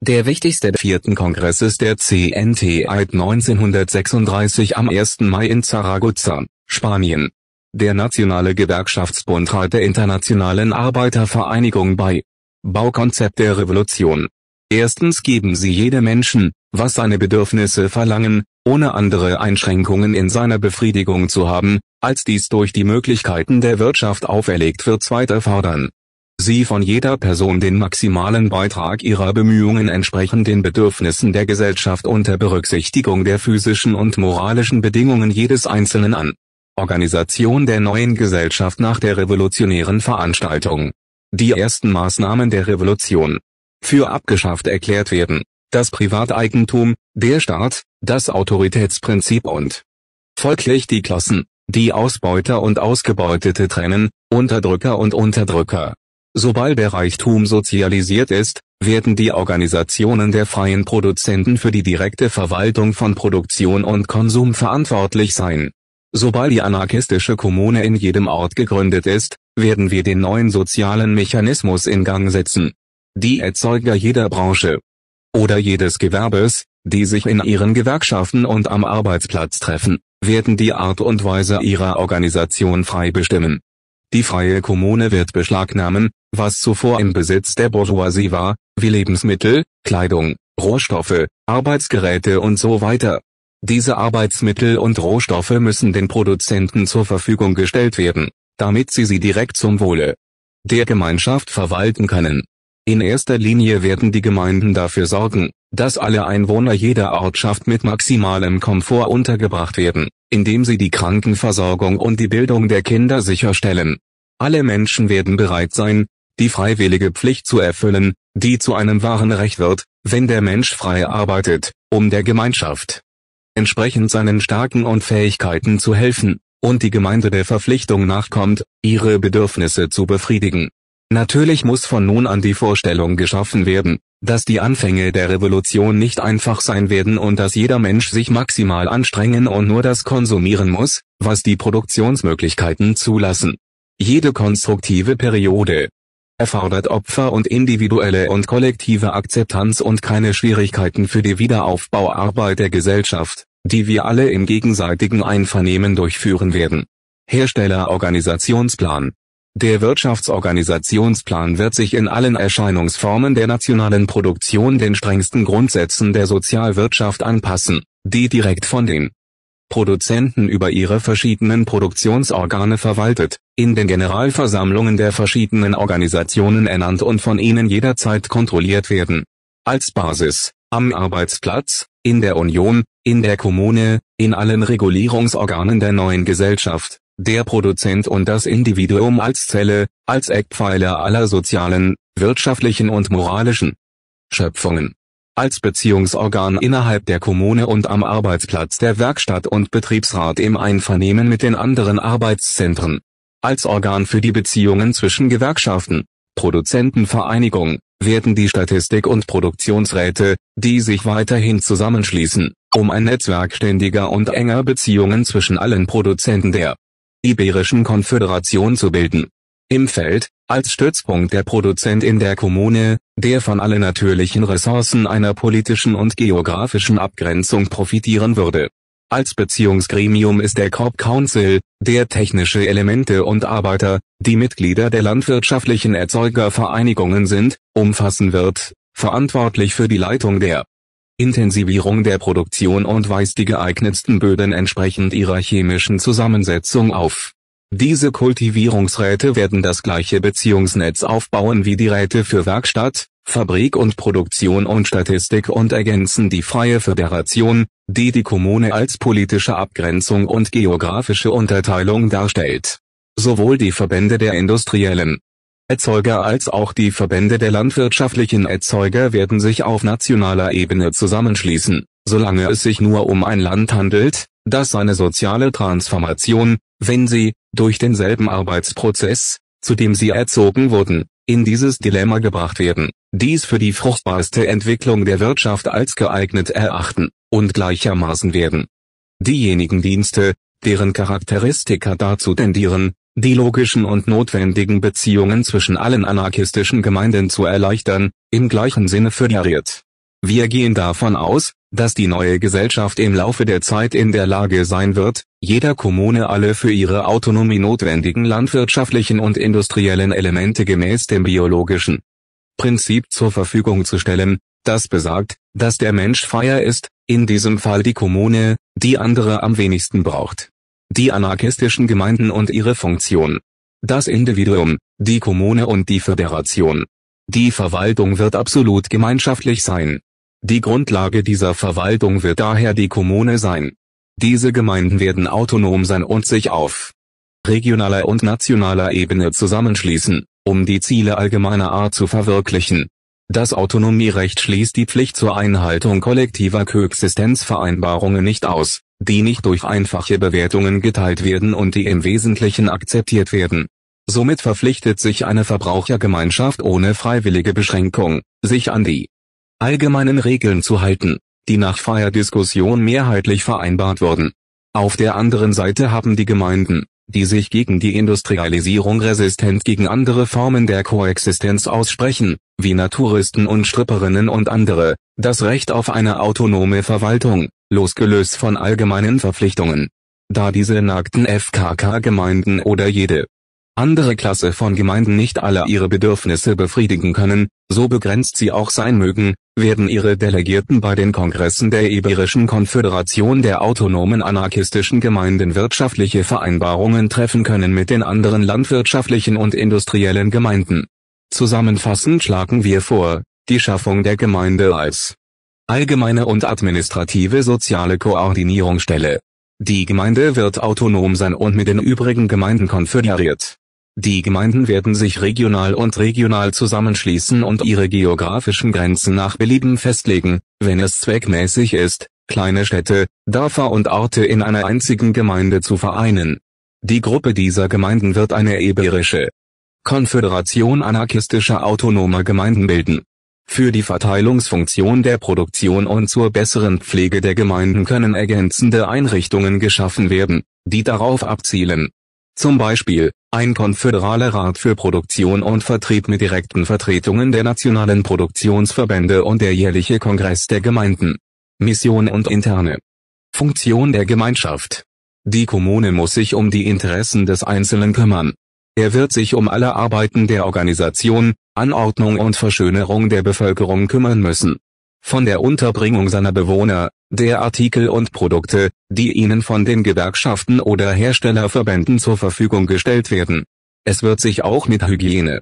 Der wichtigste vierten Kongress ist der CNT eid 1936 am 1. Mai in Zaragoza, Spanien. Der Nationale Gewerkschaftsbund trat der Internationalen Arbeitervereinigung bei. Baukonzept der Revolution. Erstens geben sie jedem Menschen, was seine Bedürfnisse verlangen, ohne andere Einschränkungen in seiner Befriedigung zu haben, als dies durch die Möglichkeiten der Wirtschaft auferlegt wird. Zweiter fordern sie von jeder Person den maximalen Beitrag ihrer Bemühungen entsprechend den Bedürfnissen der Gesellschaft unter Berücksichtigung der physischen und moralischen Bedingungen jedes Einzelnen an. Organisation der neuen Gesellschaft nach der revolutionären Veranstaltung. Die ersten Maßnahmen der Revolution. Für abgeschafft erklärt werden. Das Privateigentum, der Staat, das Autoritätsprinzip und folglich die Klassen, die Ausbeuter und Ausgebeutete trennen, Unterdrücker und Unterdrücker, Sobald der Reichtum sozialisiert ist, werden die Organisationen der freien Produzenten für die direkte Verwaltung von Produktion und Konsum verantwortlich sein. Sobald die anarchistische Kommune in jedem Ort gegründet ist, werden wir den neuen sozialen Mechanismus in Gang setzen. Die Erzeuger jeder Branche oder jedes Gewerbes, die sich in ihren Gewerkschaften und am Arbeitsplatz treffen, werden die Art und Weise ihrer Organisation frei bestimmen. Die freie Kommune wird beschlagnahmen, was zuvor im Besitz der Bourgeoisie war, wie Lebensmittel, Kleidung, Rohstoffe, Arbeitsgeräte und so weiter. Diese Arbeitsmittel und Rohstoffe müssen den Produzenten zur Verfügung gestellt werden, damit sie sie direkt zum Wohle der Gemeinschaft verwalten können. In erster Linie werden die Gemeinden dafür sorgen, dass alle Einwohner jeder Ortschaft mit maximalem Komfort untergebracht werden, indem sie die Krankenversorgung und die Bildung der Kinder sicherstellen. Alle Menschen werden bereit sein, die freiwillige Pflicht zu erfüllen, die zu einem wahren Recht wird, wenn der Mensch frei arbeitet, um der Gemeinschaft entsprechend seinen Stärken und Fähigkeiten zu helfen, und die Gemeinde der Verpflichtung nachkommt, ihre Bedürfnisse zu befriedigen. Natürlich muss von nun an die Vorstellung geschaffen werden, dass die Anfänge der Revolution nicht einfach sein werden und dass jeder Mensch sich maximal anstrengen und nur das konsumieren muss, was die Produktionsmöglichkeiten zulassen. Jede konstruktive Periode, erfordert Opfer und individuelle und kollektive Akzeptanz und keine Schwierigkeiten für die Wiederaufbauarbeit der Gesellschaft, die wir alle im gegenseitigen Einvernehmen durchführen werden. Herstellerorganisationsplan der Wirtschaftsorganisationsplan wird sich in allen Erscheinungsformen der nationalen Produktion den strengsten Grundsätzen der Sozialwirtschaft anpassen, die direkt von den Produzenten über ihre verschiedenen Produktionsorgane verwaltet, in den Generalversammlungen der verschiedenen Organisationen ernannt und von ihnen jederzeit kontrolliert werden. Als Basis, am Arbeitsplatz, in der Union, in der Kommune, in allen Regulierungsorganen der neuen Gesellschaft, der Produzent und das Individuum als Zelle, als Eckpfeiler aller sozialen, wirtschaftlichen und moralischen Schöpfungen als Beziehungsorgan innerhalb der Kommune und am Arbeitsplatz der Werkstatt und Betriebsrat im Einvernehmen mit den anderen Arbeitszentren. Als Organ für die Beziehungen zwischen Gewerkschaften, Produzentenvereinigung, werden die Statistik- und Produktionsräte, die sich weiterhin zusammenschließen, um ein Netzwerk ständiger und enger Beziehungen zwischen allen Produzenten der Iberischen Konföderation zu bilden. Im Feld als Stützpunkt der Produzent in der Kommune, der von allen natürlichen Ressourcen einer politischen und geografischen Abgrenzung profitieren würde. Als Beziehungsgremium ist der Corp Council, der technische Elemente und Arbeiter, die Mitglieder der landwirtschaftlichen Erzeugervereinigungen sind, umfassen wird, verantwortlich für die Leitung der Intensivierung der Produktion und weist die geeignetsten Böden entsprechend ihrer chemischen Zusammensetzung auf diese Kultivierungsräte werden das gleiche Beziehungsnetz aufbauen wie die Räte für Werkstatt, Fabrik und Produktion und Statistik und ergänzen die freie Föderation, die die Kommune als politische Abgrenzung und geografische Unterteilung darstellt. Sowohl die Verbände der industriellen Erzeuger als auch die Verbände der landwirtschaftlichen Erzeuger werden sich auf nationaler Ebene zusammenschließen, solange es sich nur um ein Land handelt, das seine soziale Transformation, wenn sie durch denselben Arbeitsprozess, zu dem sie erzogen wurden, in dieses Dilemma gebracht werden, dies für die fruchtbarste Entwicklung der Wirtschaft als geeignet erachten, und gleichermaßen werden. Diejenigen Dienste, deren Charakteristika dazu tendieren, die logischen und notwendigen Beziehungen zwischen allen anarchistischen Gemeinden zu erleichtern, im gleichen Sinne föderiert. Wir gehen davon aus, dass die neue Gesellschaft im Laufe der Zeit in der Lage sein wird, jeder Kommune alle für ihre Autonomie notwendigen landwirtschaftlichen und industriellen Elemente gemäß dem biologischen Prinzip zur Verfügung zu stellen, das besagt, dass der Mensch freier ist, in diesem Fall die Kommune, die andere am wenigsten braucht. Die anarchistischen Gemeinden und ihre Funktion. Das Individuum, die Kommune und die Föderation. Die Verwaltung wird absolut gemeinschaftlich sein. Die Grundlage dieser Verwaltung wird daher die Kommune sein. Diese Gemeinden werden autonom sein und sich auf regionaler und nationaler Ebene zusammenschließen, um die Ziele allgemeiner Art zu verwirklichen. Das Autonomierecht schließt die Pflicht zur Einhaltung kollektiver Koexistenzvereinbarungen nicht aus, die nicht durch einfache Bewertungen geteilt werden und die im Wesentlichen akzeptiert werden. Somit verpflichtet sich eine Verbrauchergemeinschaft ohne freiwillige Beschränkung, sich an die allgemeinen Regeln zu halten die nach freier Diskussion mehrheitlich vereinbart wurden. Auf der anderen Seite haben die Gemeinden, die sich gegen die Industrialisierung resistent gegen andere Formen der Koexistenz aussprechen, wie Naturisten und Stripperinnen und andere, das Recht auf eine autonome Verwaltung, losgelöst von allgemeinen Verpflichtungen. Da diese nackten FKK-Gemeinden oder jede andere Klasse von Gemeinden nicht alle ihre Bedürfnisse befriedigen können, so begrenzt sie auch sein mögen, werden ihre Delegierten bei den Kongressen der Iberischen Konföderation der autonomen anarchistischen Gemeinden wirtschaftliche Vereinbarungen treffen können mit den anderen landwirtschaftlichen und industriellen Gemeinden. Zusammenfassend schlagen wir vor, die Schaffung der Gemeinde als allgemeine und administrative soziale Koordinierungsstelle. Die Gemeinde wird autonom sein und mit den übrigen Gemeinden konföderiert. Die Gemeinden werden sich regional und regional zusammenschließen und ihre geografischen Grenzen nach Belieben festlegen, wenn es zweckmäßig ist, kleine Städte, Dörfer und Orte in einer einzigen Gemeinde zu vereinen. Die Gruppe dieser Gemeinden wird eine eberische Konföderation anarchistischer autonomer Gemeinden bilden. Für die Verteilungsfunktion der Produktion und zur besseren Pflege der Gemeinden können ergänzende Einrichtungen geschaffen werden, die darauf abzielen, zum Beispiel, ein konföderaler Rat für Produktion und Vertrieb mit direkten Vertretungen der nationalen Produktionsverbände und der jährliche Kongress der Gemeinden. Mission und interne Funktion der Gemeinschaft. Die Kommune muss sich um die Interessen des Einzelnen kümmern. Er wird sich um alle Arbeiten der Organisation, Anordnung und Verschönerung der Bevölkerung kümmern müssen von der Unterbringung seiner Bewohner, der Artikel und Produkte, die ihnen von den Gewerkschaften oder Herstellerverbänden zur Verfügung gestellt werden. Es wird sich auch mit Hygiene,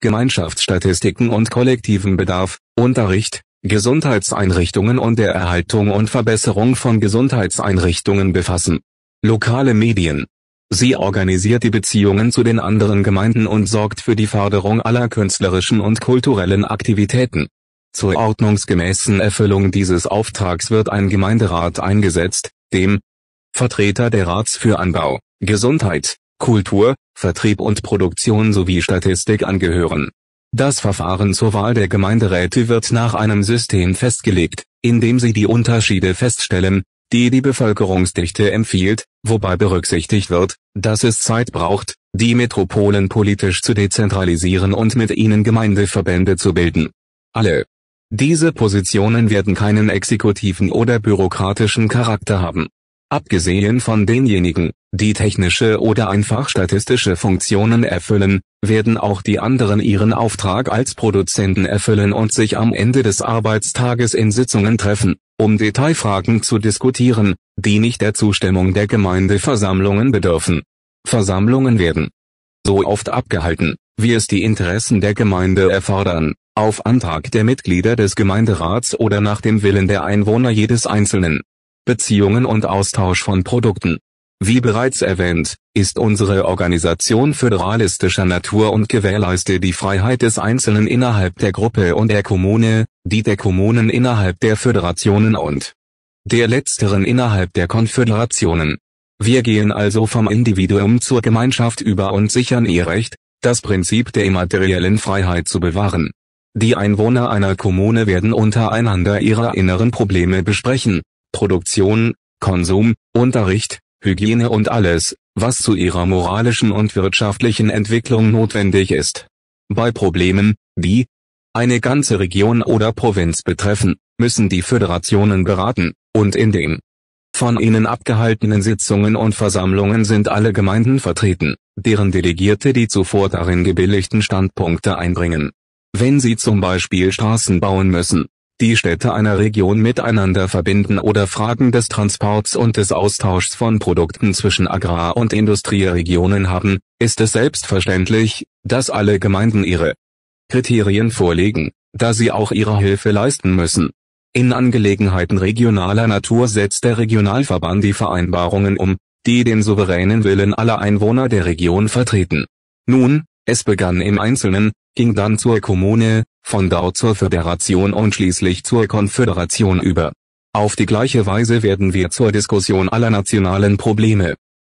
Gemeinschaftsstatistiken und kollektivem Bedarf, Unterricht, Gesundheitseinrichtungen und der Erhaltung und Verbesserung von Gesundheitseinrichtungen befassen. Lokale Medien. Sie organisiert die Beziehungen zu den anderen Gemeinden und sorgt für die Förderung aller künstlerischen und kulturellen Aktivitäten. Zur ordnungsgemäßen Erfüllung dieses Auftrags wird ein Gemeinderat eingesetzt, dem Vertreter der Rats für Anbau, Gesundheit, Kultur, Vertrieb und Produktion sowie Statistik angehören. Das Verfahren zur Wahl der Gemeinderäte wird nach einem System festgelegt, in dem sie die Unterschiede feststellen, die die Bevölkerungsdichte empfiehlt, wobei berücksichtigt wird, dass es Zeit braucht, die Metropolen politisch zu dezentralisieren und mit ihnen Gemeindeverbände zu bilden. Alle diese Positionen werden keinen exekutiven oder bürokratischen Charakter haben. Abgesehen von denjenigen, die technische oder einfach statistische Funktionen erfüllen, werden auch die anderen ihren Auftrag als Produzenten erfüllen und sich am Ende des Arbeitstages in Sitzungen treffen, um Detailfragen zu diskutieren, die nicht der Zustimmung der Gemeindeversammlungen bedürfen. Versammlungen werden so oft abgehalten, wie es die Interessen der Gemeinde erfordern, auf Antrag der Mitglieder des Gemeinderats oder nach dem Willen der Einwohner jedes Einzelnen. Beziehungen und Austausch von Produkten. Wie bereits erwähnt, ist unsere Organisation föderalistischer Natur und gewährleistet die Freiheit des Einzelnen innerhalb der Gruppe und der Kommune, die der Kommunen innerhalb der Föderationen und der letzteren innerhalb der Konföderationen. Wir gehen also vom Individuum zur Gemeinschaft über und sichern ihr Recht, das Prinzip der immateriellen Freiheit zu bewahren. Die Einwohner einer Kommune werden untereinander ihre inneren Probleme besprechen. Produktion, Konsum, Unterricht, Hygiene und alles, was zu ihrer moralischen und wirtschaftlichen Entwicklung notwendig ist. Bei Problemen, die eine ganze Region oder Provinz betreffen, müssen die Föderationen beraten, und in den von ihnen abgehaltenen Sitzungen und Versammlungen sind alle Gemeinden vertreten, deren Delegierte die zuvor darin gebilligten Standpunkte einbringen wenn sie zum Beispiel Straßen bauen müssen, die Städte einer Region miteinander verbinden oder Fragen des Transports und des Austauschs von Produkten zwischen Agrar- und Industrieregionen haben, ist es selbstverständlich, dass alle Gemeinden ihre Kriterien vorlegen, da sie auch ihre Hilfe leisten müssen. In Angelegenheiten regionaler Natur setzt der Regionalverband die Vereinbarungen um, die den souveränen Willen aller Einwohner der Region vertreten. Nun, es begann im Einzelnen, ging dann zur Kommune, von dort zur Föderation und schließlich zur Konföderation über. Auf die gleiche Weise werden wir zur Diskussion aller nationalen Probleme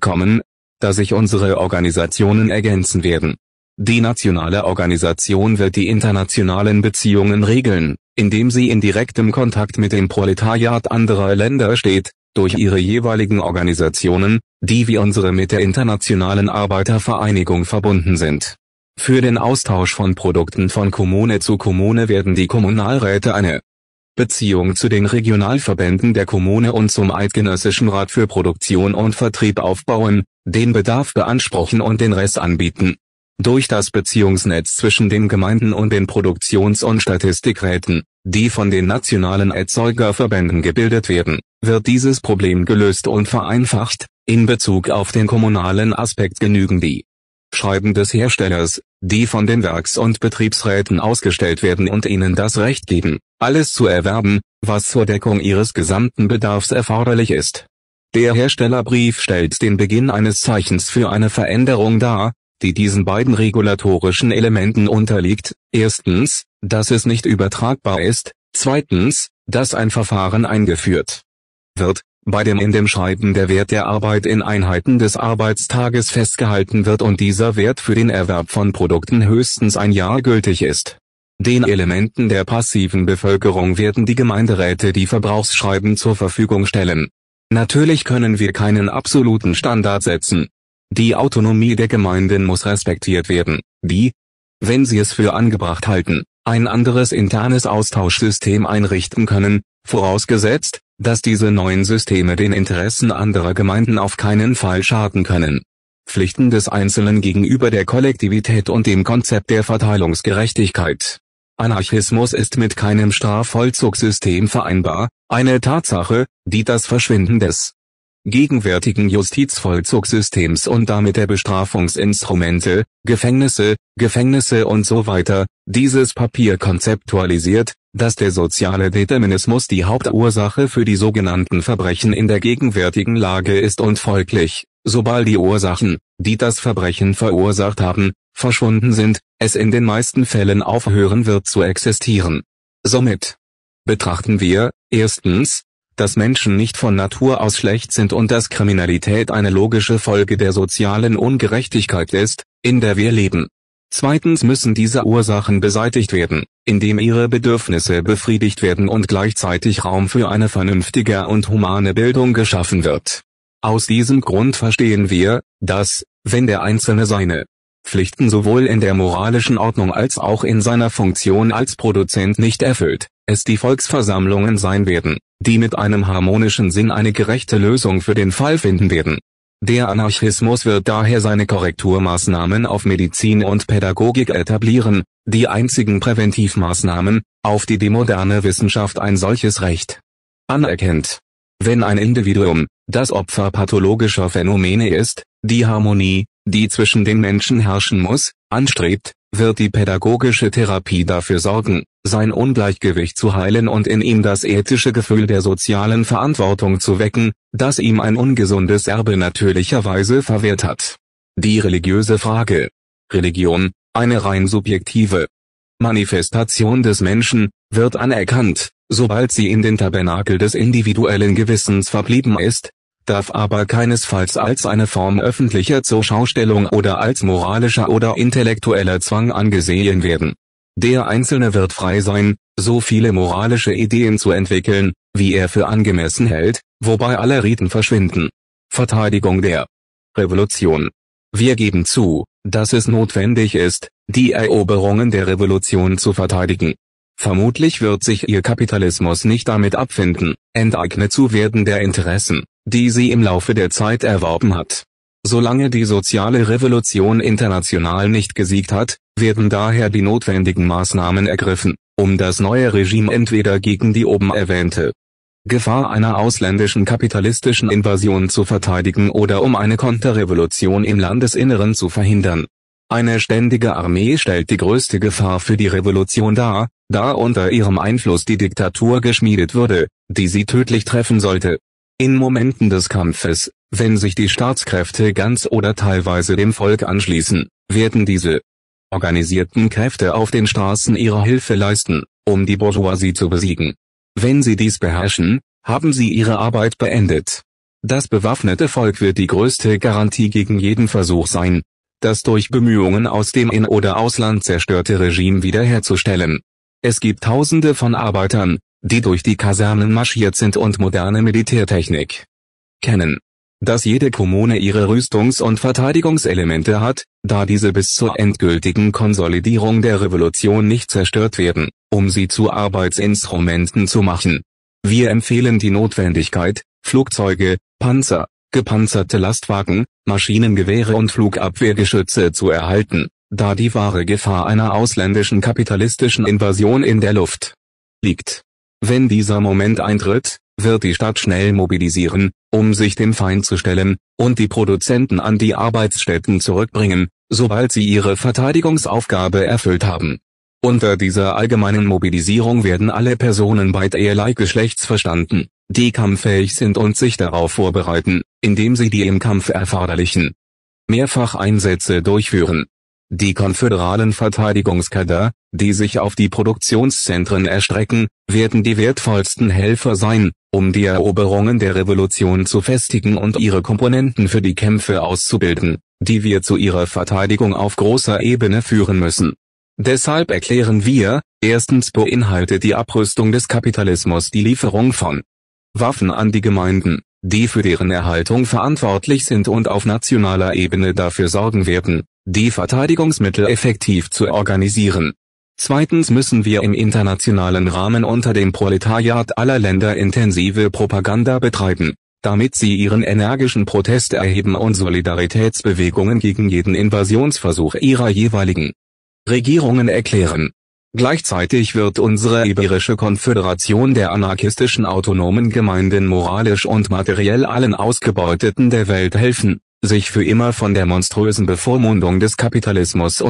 kommen, da sich unsere Organisationen ergänzen werden. Die nationale Organisation wird die internationalen Beziehungen regeln, indem sie in direktem Kontakt mit dem Proletariat anderer Länder steht, durch ihre jeweiligen Organisationen, die wie unsere mit der Internationalen Arbeitervereinigung verbunden sind. Für den Austausch von Produkten von Kommune zu Kommune werden die Kommunalräte eine Beziehung zu den Regionalverbänden der Kommune und zum Eidgenössischen Rat für Produktion und Vertrieb aufbauen, den Bedarf beanspruchen und den Rest anbieten durch das Beziehungsnetz zwischen den Gemeinden und den Produktions- und Statistikräten, die von den nationalen Erzeugerverbänden gebildet werden, wird dieses Problem gelöst und vereinfacht. In Bezug auf den kommunalen Aspekt genügen die Schreiben des Herstellers, die von den Werks- und Betriebsräten ausgestellt werden und ihnen das Recht geben, alles zu erwerben, was zur Deckung ihres gesamten Bedarfs erforderlich ist. Der Herstellerbrief stellt den Beginn eines Zeichens für eine Veränderung dar, die diesen beiden regulatorischen Elementen unterliegt, erstens, dass es nicht übertragbar ist, zweitens, dass ein Verfahren eingeführt wird, bei dem in dem Schreiben der Wert der Arbeit in Einheiten des Arbeitstages festgehalten wird und dieser Wert für den Erwerb von Produkten höchstens ein Jahr gültig ist. Den Elementen der passiven Bevölkerung werden die Gemeinderäte die Verbrauchsschreiben zur Verfügung stellen. Natürlich können wir keinen absoluten Standard setzen, die Autonomie der Gemeinden muss respektiert werden, die, wenn sie es für angebracht halten, ein anderes internes Austauschsystem einrichten können, vorausgesetzt, dass diese neuen Systeme den Interessen anderer Gemeinden auf keinen Fall schaden können. Pflichten des Einzelnen gegenüber der Kollektivität und dem Konzept der Verteilungsgerechtigkeit. Anarchismus ist mit keinem Strafvollzugssystem vereinbar, eine Tatsache, die das Verschwinden des gegenwärtigen Justizvollzugssystems und damit der Bestrafungsinstrumente, Gefängnisse, Gefängnisse und so weiter. Dieses Papier konzeptualisiert, dass der soziale Determinismus die Hauptursache für die sogenannten Verbrechen in der gegenwärtigen Lage ist und folglich, sobald die Ursachen, die das Verbrechen verursacht haben, verschwunden sind, es in den meisten Fällen aufhören wird zu existieren. Somit betrachten wir, erstens, dass Menschen nicht von Natur aus schlecht sind und dass Kriminalität eine logische Folge der sozialen Ungerechtigkeit ist, in der wir leben. Zweitens müssen diese Ursachen beseitigt werden, indem ihre Bedürfnisse befriedigt werden und gleichzeitig Raum für eine vernünftige und humane Bildung geschaffen wird. Aus diesem Grund verstehen wir, dass, wenn der Einzelne seine Pflichten sowohl in der moralischen Ordnung als auch in seiner Funktion als Produzent nicht erfüllt, es die Volksversammlungen sein werden, die mit einem harmonischen Sinn eine gerechte Lösung für den Fall finden werden. Der Anarchismus wird daher seine Korrekturmaßnahmen auf Medizin und Pädagogik etablieren, die einzigen Präventivmaßnahmen, auf die die moderne Wissenschaft ein solches Recht anerkennt. Wenn ein Individuum, das Opfer pathologischer Phänomene ist, die Harmonie, die zwischen den Menschen herrschen muss, anstrebt, wird die pädagogische Therapie dafür sorgen, sein Ungleichgewicht zu heilen und in ihm das ethische Gefühl der sozialen Verantwortung zu wecken, das ihm ein ungesundes Erbe natürlicherweise verwehrt hat. Die religiöse Frage. Religion, eine rein subjektive Manifestation des Menschen, wird anerkannt, sobald sie in den Tabernakel des individuellen Gewissens verblieben ist, darf aber keinesfalls als eine Form öffentlicher Zuschaustellung oder als moralischer oder intellektueller Zwang angesehen werden der Einzelne wird frei sein, so viele moralische Ideen zu entwickeln, wie er für angemessen hält, wobei alle Riten verschwinden. Verteidigung der Revolution. Wir geben zu, dass es notwendig ist, die Eroberungen der Revolution zu verteidigen. Vermutlich wird sich ihr Kapitalismus nicht damit abfinden, enteignet zu werden der Interessen, die sie im Laufe der Zeit erworben hat. Solange die soziale Revolution international nicht gesiegt hat, werden daher die notwendigen Maßnahmen ergriffen, um das neue Regime entweder gegen die oben erwähnte Gefahr einer ausländischen kapitalistischen Invasion zu verteidigen oder um eine Konterrevolution im Landesinneren zu verhindern. Eine ständige Armee stellt die größte Gefahr für die Revolution dar, da unter ihrem Einfluss die Diktatur geschmiedet würde, die sie tödlich treffen sollte. In Momenten des Kampfes, wenn sich die Staatskräfte ganz oder teilweise dem Volk anschließen, werden diese organisierten Kräfte auf den Straßen ihre Hilfe leisten, um die Bourgeoisie zu besiegen. Wenn sie dies beherrschen, haben sie ihre Arbeit beendet. Das bewaffnete Volk wird die größte Garantie gegen jeden Versuch sein, das durch Bemühungen aus dem In- oder Ausland zerstörte Regime wiederherzustellen. Es gibt Tausende von Arbeitern, die durch die Kasernen marschiert sind und moderne Militärtechnik kennen dass jede Kommune ihre Rüstungs- und Verteidigungselemente hat, da diese bis zur endgültigen Konsolidierung der Revolution nicht zerstört werden, um sie zu Arbeitsinstrumenten zu machen. Wir empfehlen die Notwendigkeit, Flugzeuge, Panzer, gepanzerte Lastwagen, Maschinengewehre und Flugabwehrgeschütze zu erhalten, da die wahre Gefahr einer ausländischen kapitalistischen Invasion in der Luft liegt. Wenn dieser Moment eintritt, wird die Stadt schnell mobilisieren, um sich dem Feind zu stellen, und die Produzenten an die Arbeitsstätten zurückbringen, sobald sie ihre Verteidigungsaufgabe erfüllt haben. Unter dieser allgemeinen Mobilisierung werden alle Personen beiderlei Geschlechts verstanden, die kampffähig sind und sich darauf vorbereiten, indem sie die im Kampf erforderlichen Mehrfacheinsätze durchführen. Die konföderalen Verteidigungskader, die sich auf die Produktionszentren erstrecken, werden die wertvollsten Helfer sein, um die Eroberungen der Revolution zu festigen und ihre Komponenten für die Kämpfe auszubilden, die wir zu ihrer Verteidigung auf großer Ebene führen müssen. Deshalb erklären wir, erstens beinhaltet die Abrüstung des Kapitalismus die Lieferung von Waffen an die Gemeinden, die für deren Erhaltung verantwortlich sind und auf nationaler Ebene dafür sorgen werden, die Verteidigungsmittel effektiv zu organisieren, Zweitens müssen wir im internationalen Rahmen unter dem Proletariat aller Länder intensive Propaganda betreiben, damit sie ihren energischen Protest erheben und Solidaritätsbewegungen gegen jeden Invasionsversuch ihrer jeweiligen Regierungen erklären. Gleichzeitig wird unsere Iberische Konföderation der anarchistischen autonomen Gemeinden moralisch und materiell allen Ausgebeuteten der Welt helfen, sich für immer von der monströsen Bevormundung des Kapitalismus